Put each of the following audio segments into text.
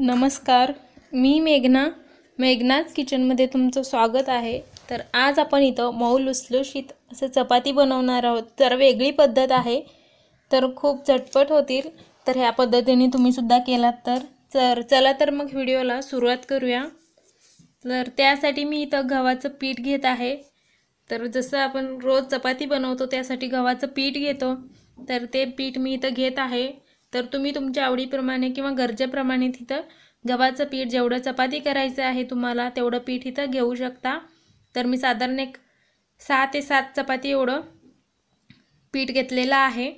नमस्कार मी मेघना मेघनाच किचनमध्ये तुमचं स्वागत आहे तर आज आपण इथं मऊ लुसलुशीत असं चपाती बनवणार आहोत तर वेगळी पद्धत आहे तर खूप झटपट होतील तर ह्या पद्धतीने तुम्हीसुद्धा केलात तर तर चला तर मग व्हिडिओला सुरुवात करूया तर त्यासाठी मी इथं गव्हाचं पीठ घेत आहे तर जसं आपण रोज चपाती बनवतो त्यासाठी गव्हाचं पीठ घेतो तर ते पीठ मी इथं घेत आहे तर तुम्ही तुमच्या आवडीप्रमाणे किंवा गरजेप्रमाणे तिथं गव्हाचं पीठ जेवढं चपाती करायचं आहे तुम्हाला तेवढं पीठ इथं घेऊ शकता तर मी साधारण एक सहा ते सात चपाती एवढं पीठ घेतलेलं आहे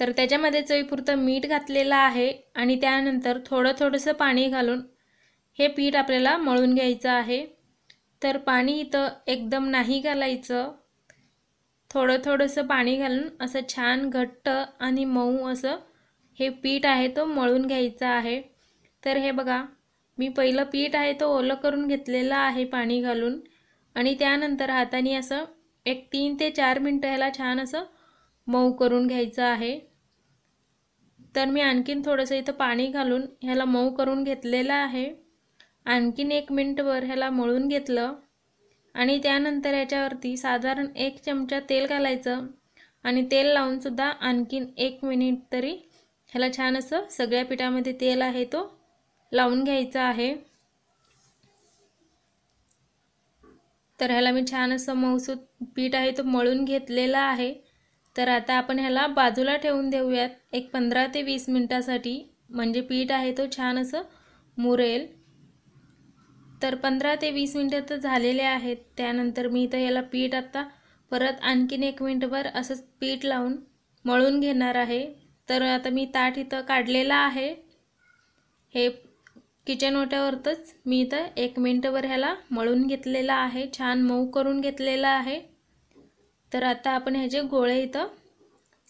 तर त्याच्यामध्ये चवीपुरतं मीठ घातलेलं आहे आणि त्यानंतर थोडं थोडंसं पाणी घालून हे पीठ आपल्याला मळून घ्यायचं आहे तर पाणी इथं एकदम नाही घालायचं थोडं थोडंसं पाणी घालून असं छान घट्ट आणि मऊ असं हे पीठ आहे तो मळून घ्यायचं आहे तर हे बघा मी पहिलं पीठ आहे तो ओलं करून घेतलेलं आहे पाणी घालून आणि त्यानंतर हाताने असं एक तीन ते चार मिनटं ह्याला छान असं मऊ करून घ्यायचं आहे तर मी आणखीन थोडंसं इथं पाणी घालून ह्याला मऊ करून घेतलेलं आहे आणखीन एक मिनटभर ह्याला मळून घेतलं आणि त्यानंतर ह्याच्यावरती साधारण एक चमचा तेल घालायचं आणि तेल लावूनसुद्धा आणखीन एक मिनिट तरी ह्याला छान असं सगळ्या पिठामध्ये तेल आहे तो लावून घ्यायचा आहे तर ह्याला मी छान असं मऊसूत पीठ आहे तो मळून घेतलेला आहे तर आता आपण ह्याला बाजूला ठेवून देऊयात एक पंधरा ते वीस मिनटासाठी म्हणजे पीठ आहे तो छान असं मुरेल तर पंधरा ते वीस मिनटं तर झालेले आहेत त्यानंतर मी इथं ह्याला पीठ आत्ता परत आणखीन एक मिनटभर असंच पीठ लावून मळून घेणार आहे तर आता मी ताट इथं काढलेलं आहे हे किचन ओट्यावरतच मी इथं एक मिनटंभर ह्याला मळून घेतलेला आहे छान मऊ करून घेतलेला आहे तर आता आपण ह्याचे गोळे इथं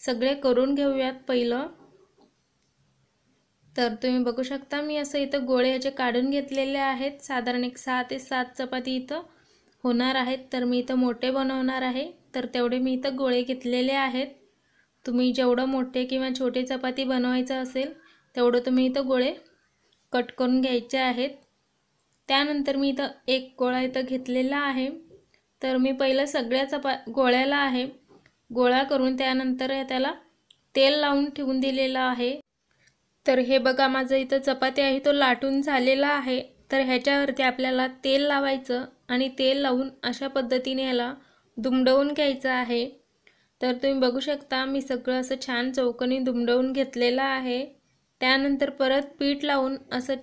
सगळे करून घेऊयात पहिलं तर तुम्ही बघू शकता मी असं इथं गोळे ह्याचे काढून घेतलेले आहेत साधारण एक सहा ते सात चपाती इथं होणार आहेत तर मी इथं मोठे बनवणार आहे तर तेवढे मी इथं गोळे घेतलेले आहेत तुम्ही जेवढं मोठे किंवा छोटे चपाती बनवायचं असेल तेवढं तुम्ही इथं गोळे कट करून घ्यायचे आहेत त्यानंतर मी इथं एक गोळा इथं घेतलेला आहे तर मी पहिलं सगळ्या चपा गोळ्याला आहे गोळा करून त्यानंतर त्याला तेल लावून ठेवून दिलेलं आहे तर हे बघा माझं इथं चपाती आहे तो लाटून झालेला आहे तर ह्याच्यावरती आपल्याला तेल लावायचं आणि तेल लावून अशा पद्धतीने याला दुमडवून घ्यायचं आहे तर तुम्ही बघू शकता मी सगळं असं छान चौकनी दुमडवून घेतलेलं आहे त्यानंतर परत पीठ लावून असं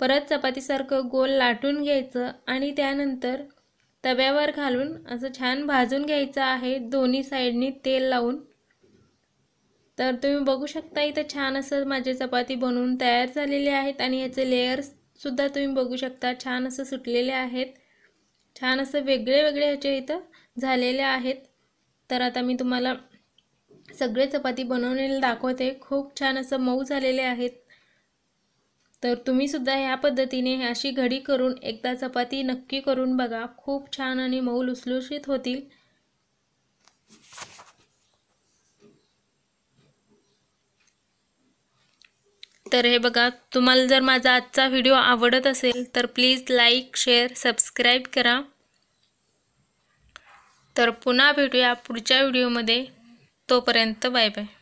परत चपातीसारखं गोल लाटून घ्यायचं आणि त्यानंतर तव्यावर घालून असं छान भाजून घ्यायचं आहे दोन्ही साईडनी तेल लावून तर तुम्ही बघू शकता इथं छान असं माझे चपाती बनवून तयार झालेले आहेत आणि याचे लेयर्ससुद्धा तुम्ही बघू शकता छान असं सुटलेले आहेत छान असं वेगळे वेगळे ह्याचे इथं झालेले आहेत तर आता मी तुम्हाला सगळे चपाती बनवलेले दाखवते खूप छान असं मऊ झालेले आहेत तर तुम्हीसुद्धा ह्या पद्धतीने अशी घडी करून एकदा चपाती नक्की करून बघा खूप छान आणि मऊ लुसलुशीत होतील तर हे बघा तुम्हाला जर माझा आजचा व्हिडिओ आवडत असेल तर प्लीज लाईक शेअर सबस्क्राईब करा तर पुन्हा भेटूया पुढच्या व्हिडिओमध्ये तोपर्यंत बाय बाय